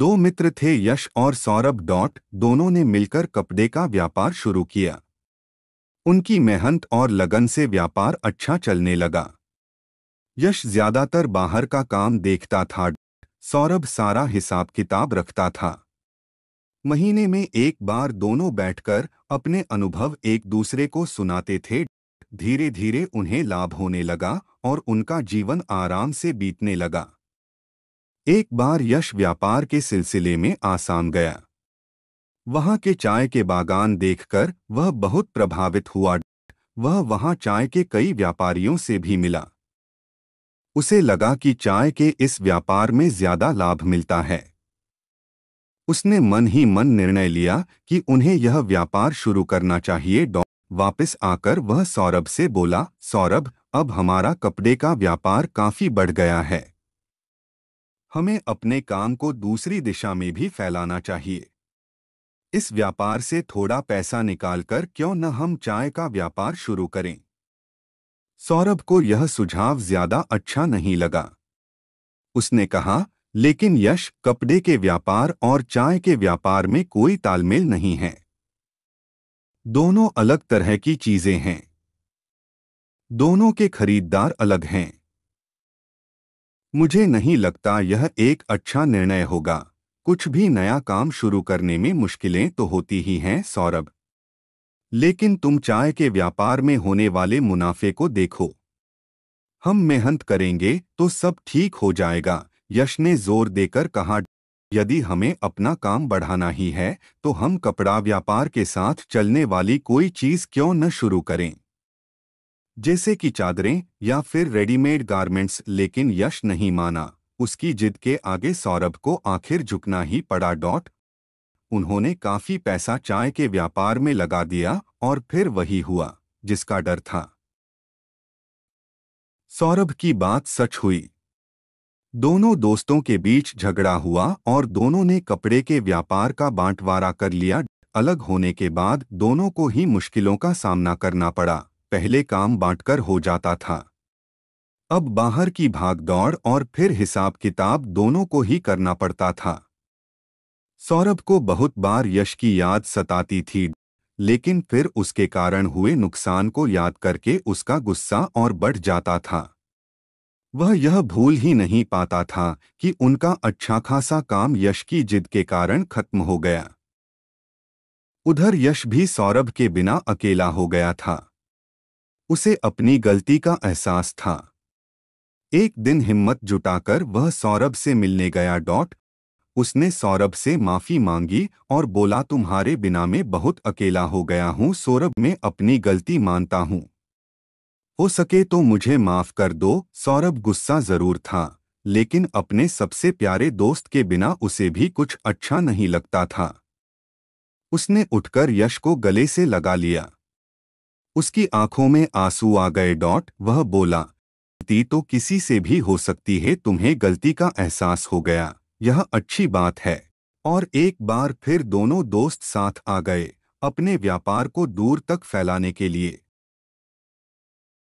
दो मित्र थे यश और सौरभ डॉट दोनों ने मिलकर कपड़े का व्यापार शुरू किया उनकी मेहनत और लगन से व्यापार अच्छा चलने लगा यश ज्यादातर बाहर का काम देखता था सौरभ सारा हिसाब किताब रखता था महीने में एक बार दोनों बैठकर अपने अनुभव एक दूसरे को सुनाते थे धीरे धीरे उन्हें लाभ होने लगा और उनका जीवन आराम से बीतने लगा एक बार यश व्यापार के सिलसिले में आसाम गया वहां के चाय के बागान देखकर वह बहुत प्रभावित हुआ वह वहां चाय के कई व्यापारियों से भी मिला उसे लगा कि चाय के इस व्यापार में ज्यादा लाभ मिलता है उसने मन ही मन निर्णय लिया कि उन्हें यह व्यापार शुरू करना चाहिए वापस आकर वह सौरभ से बोला सौरभ अब हमारा कपड़े का व्यापार काफी बढ़ गया है हमें अपने काम को दूसरी दिशा में भी फैलाना चाहिए इस व्यापार से थोड़ा पैसा निकालकर क्यों न हम चाय का व्यापार शुरू करें सौरभ को यह सुझाव ज्यादा अच्छा नहीं लगा उसने कहा लेकिन यश कपड़े के व्यापार और चाय के व्यापार में कोई तालमेल नहीं है दोनों अलग तरह की चीजें हैं दोनों के खरीदार अलग हैं मुझे नहीं लगता यह एक अच्छा निर्णय होगा कुछ भी नया काम शुरू करने में मुश्किलें तो होती ही हैं सौरभ लेकिन तुम चाय के व्यापार में होने वाले मुनाफे को देखो हम मेहनत करेंगे तो सब ठीक हो जाएगा यश ने जोर देकर कहा यदि हमें अपना काम बढ़ाना ही है तो हम कपड़ा व्यापार के साथ चलने वाली कोई चीज़ क्यों न शुरू करें जैसे कि चादरें या फिर रेडीमेड गारमेंट्स लेकिन यश नहीं माना उसकी जिद के आगे सौरभ को आखिर झुकना ही पड़ा डॉट उन्होंने काफी पैसा चाय के व्यापार में लगा दिया और फिर वही हुआ जिसका डर था सौरभ की बात सच हुई दोनों दोस्तों के बीच झगड़ा हुआ और दोनों ने कपड़े के व्यापार का बांटवारा कर लिया अलग होने के बाद दोनों को ही मुश्किलों का सामना करना पड़ा पहले काम बांटकर हो जाता था अब बाहर की भागदौड़ और फिर हिसाब किताब दोनों को ही करना पड़ता था सौरभ को बहुत बार यश की याद सताती थी लेकिन फिर उसके कारण हुए नुकसान को याद करके उसका गुस्सा और बढ़ जाता था वह यह भूल ही नहीं पाता था कि उनका अच्छा खासा काम यश की जिद के कारण खत्म हो गया उधर यश भी सौरभ के बिना अकेला हो गया था उसे अपनी गलती का एहसास था एक दिन हिम्मत जुटाकर वह सौरभ से मिलने गया डॉट उसने सौरभ से माफ़ी मांगी और बोला तुम्हारे बिना मैं बहुत अकेला हो गया हूँ सौरभ मैं अपनी गलती मानता हूँ हो सके तो मुझे माफ़ कर दो सौरभ गुस्सा ज़रूर था लेकिन अपने सबसे प्यारे दोस्त के बिना उसे भी कुछ अच्छा नहीं लगता था उसने उठकर यश को गले से लगा लिया उसकी आंखों में आंसू आ गए डॉट वह बोला गलती तो किसी से भी हो सकती है तुम्हें गलती का एहसास हो गया यह अच्छी बात है और एक बार फिर दोनों दोस्त साथ आ गए अपने व्यापार को दूर तक फैलाने के लिए